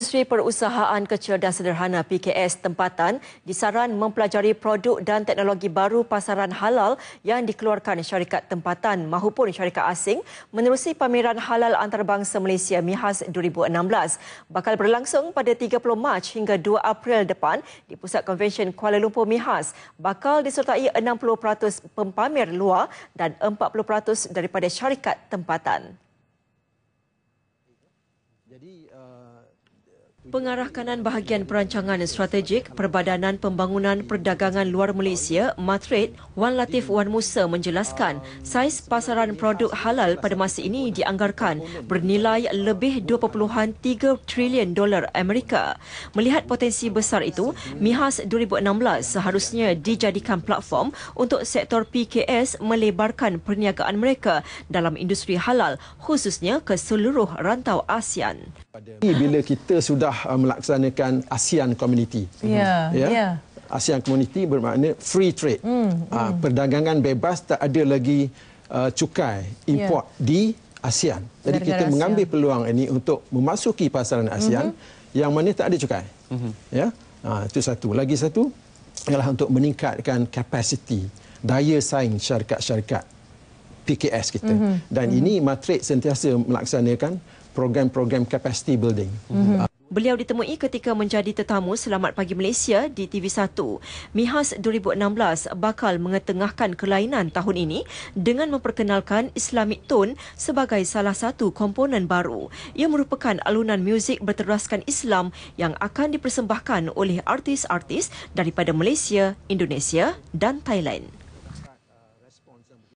Menteri Perusahaan Kecil dan Sederhana PKS tempatan disaran mempelajari produk dan teknologi baru pasaran halal yang dikeluarkan syarikat tempatan maupun syarikat asing menerusi pameran halal antarabangsa Malaysia MIHAS 2016 bakal berlangsung pada 30 Mac hingga 2 April depan di Pusat Konvensyen Kuala Lumpur MIHAS bakal disertai 60% pempamer luar dan 40% daripada syarikat tempatan. Eh, Pengarah kanan bahagian perancangan strategik Perbadanan Pembangunan Perdagangan Luar Malaysia, Matrid, Wan Latif Wan Musa menjelaskan saiz pasaran produk halal pada masa ini dianggarkan bernilai lebih 2.3 trilion dolar Amerika. Melihat potensi besar itu, MIHAS 2016 seharusnya dijadikan platform untuk sektor PKS melebarkan perniagaan mereka dalam industri halal khususnya ke seluruh rantau ASEAN. Bila kita sudah sudah uh, melaksanakan ASEAN Community. Yeah. Yeah. Yeah. ASEAN Community bermakna free trade. Mm, mm. Uh, perdagangan bebas tak ada lagi uh, cukai ya. import yeah. di ASEAN. Jadi Dari-dari kita ASEAN. mengambil peluang ini untuk memasuki pasaran ASEAN mm-hmm. yang mana tak ada cukai. Mm-hmm. Ya. Yeah. Uh, itu satu. Lagi satu ialah untuk meningkatkan kapasiti daya saing syarikat-syarikat PKS kita. Mm-hmm. Dan mm-hmm. ini matrik sentiasa melaksanakan program-program capacity building. Mm-hmm. Uh, Beliau ditemui ketika menjadi tetamu Selamat Pagi Malaysia di TV1. Mihas 2016 bakal mengetengahkan kelainan tahun ini dengan memperkenalkan Islamic Tone sebagai salah satu komponen baru. Ia merupakan alunan muzik berteraskan Islam yang akan dipersembahkan oleh artis-artis daripada Malaysia, Indonesia dan Thailand.